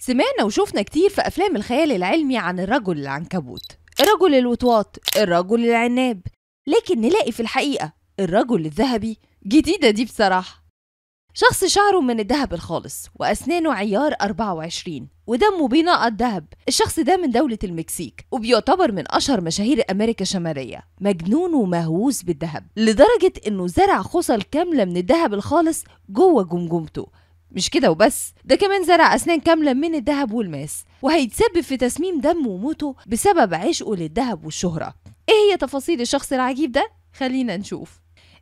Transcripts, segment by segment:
سمعنا وشوفنا كتير في أفلام الخيال العلمي عن الرجل العنكبوت الرجل الوطواط الرجل العناب لكن نلاقي في الحقيقة الرجل الذهبي جديدة دي بصراحة شخص شعره من الذهب الخالص وأسنانه عيار 24 ودمه بناء الذهب الشخص ده من دولة المكسيك وبيعتبر من أشهر مشاهير أمريكا الشمالية مجنون ومهووس بالذهب لدرجة إنه زرع خصل كاملة من الذهب الخالص جوه جمجمته مش كده وبس ده كمان زرع أسنان كاملة من الذهب والماس وهيتسبب في تسميم دم وموته بسبب عشقه للذهب والشهرة إيه هي تفاصيل الشخص العجيب ده؟ خلينا نشوف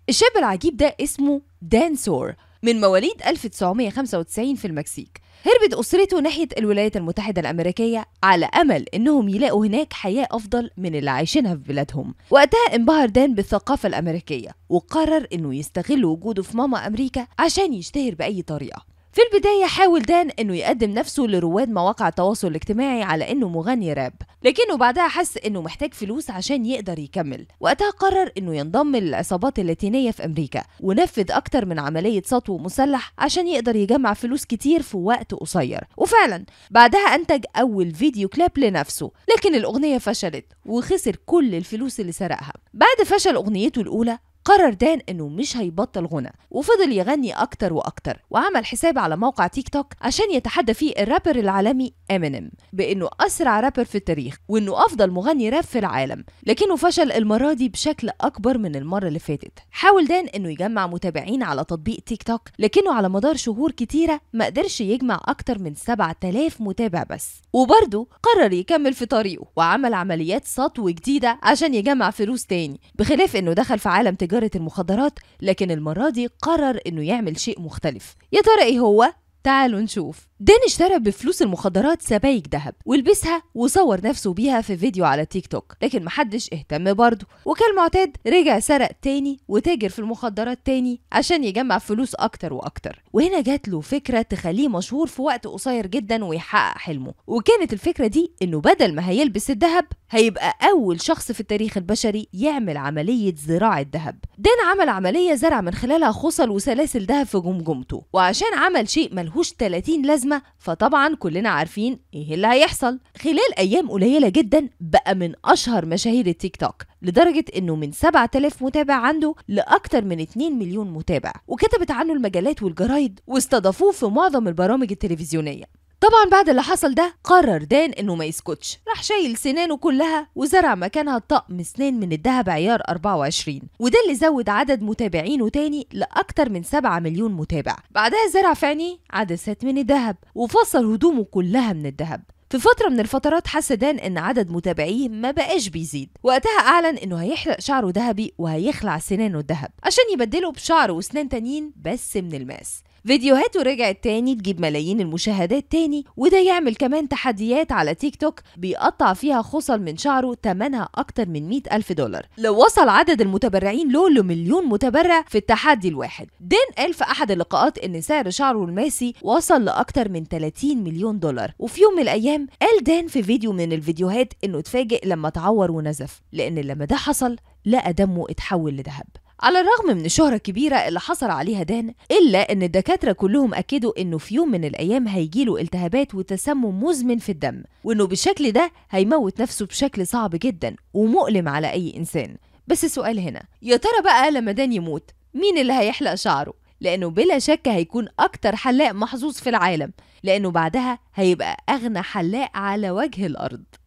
الشاب العجيب ده اسمه دانسور من مواليد 1995 في المكسيك هربت أسرته ناحية الولايات المتحدة الأمريكية على أمل إنهم يلاقوا هناك حياة أفضل من اللي عايشينها في بلادهم وقتها انبهر دان بالثقافة الأمريكية وقرر إنه يستغل وجوده في ماما أمريكا عشان يشتهر بأي طريقة في البداية حاول دان انه يقدم نفسه لرواد مواقع التواصل الاجتماعي على انه مغني راب لكنه بعدها حس انه محتاج فلوس عشان يقدر يكمل وقتها قرر انه ينضم للعصابات اللاتينية في امريكا ونفذ اكتر من عملية سطو مسلح عشان يقدر يجمع فلوس كتير في وقت قصير وفعلا بعدها انتج اول فيديو كلاب لنفسه لكن الاغنية فشلت وخسر كل الفلوس اللي سرقها بعد فشل اغنيته الاولى قرر دان انه مش هيبطل غنى وفضل يغني اكتر واكتر وعمل حساب على موقع تيك توك عشان يتحدى فيه الرابر العالمي امينيم بانه اسرع رابر في التاريخ وانه افضل مغني راب في العالم لكنه فشل المره دي بشكل اكبر من المره اللي فاتت حاول دان انه يجمع متابعين على تطبيق تيك توك لكنه على مدار شهور كتيره ما قدرش يجمع اكتر من 7000 متابع بس وبرضه قرر يكمل في طريقه وعمل عمليات سطو جديده عشان يجمع فلوس تاني بخلاف انه دخل في عالم تجاري تجارة المخدرات لكن المرة دي قرر إنه يعمل شيء مختلف يا ترى إيه هو؟ تعالوا نشوف دان اشترى بفلوس المخدرات سبايك ذهب ولبسها وصور نفسه بيها في فيديو على تيك توك لكن محدش اهتم برضه وكالمعتاد رجع سرق تاني وتاجر في المخدرات تاني عشان يجمع فلوس اكتر واكتر وهنا جات له فكره تخليه مشهور في وقت قصير جدا ويحقق حلمه وكانت الفكره دي انه بدل ما هيلبس الذهب هيبقى أول شخص في التاريخ البشري يعمل عملية زراعة ذهب دان عمل عملية زرع من خلالها خصل وسلاسل ذهب في جمجمته وعشان عمل شيء ملهوش 30 لازمة فطبعا كلنا عارفين إيه اللي هيحصل خلال أيام قليلة جدا بقى من أشهر مشاهير التيك توك لدرجة إنه من 7000 متابع عنده لأكثر من 2 مليون متابع وكتبت عنه المجلات والجرايد واستضافوه في معظم البرامج التلفزيونية طبعا بعد اللي حصل ده قرر دان انه ما يسكتش راح شايل سنانه كلها وزرع مكانها طقم سنان من الذهب عيار 24 وده اللي زود عدد متابعينه تاني لاكتر من 7 مليون متابع بعدها زرع في عينيه عدسات من الذهب وفصل هدومه كلها من الذهب في فترة من الفترات حس دان إن عدد متابعيه ما بقاش بيزيد، وقتها أعلن إنه هيحلق شعره ذهبي وهيخلع سنانه الذهب عشان يبدله بشعر وسنان تانيين بس من الماس، فيديوهاته رجعت تاني تجيب ملايين المشاهدات تاني وده يعمل كمان تحديات على تيك توك بيقطع فيها خصل من شعره تمنها أكتر من 100 ألف دولار لو وصل عدد المتبرعين له لمليون متبرع في التحدي الواحد دين قال في أحد اللقاءات إن سعر شعره الماسي وصل لأكتر من 30 مليون دولار وفي يوم من الأيام قال دان في فيديو من الفيديوهات إنه اتفاجئ لما اتعور ونزف لأن لما ده حصل لقى دمه اتحول لذهب على الرغم من الشهرة الكبيرة اللي حصل عليها دان إلا إن الدكاترة كلهم أكدوا إنه في يوم من الأيام هيجيله التهابات وتسمم مزمن في الدم وإنه بالشكل ده هيموت نفسه بشكل صعب جدا ومؤلم على أي إنسان بس سؤال هنا يا ترى بقى لما دان يموت مين اللي هيحلق شعره لأنه بلا شك هيكون أكتر حلاق محظوظ في العالم لأنه بعدها هيبقى أغنى حلاق على وجه الأرض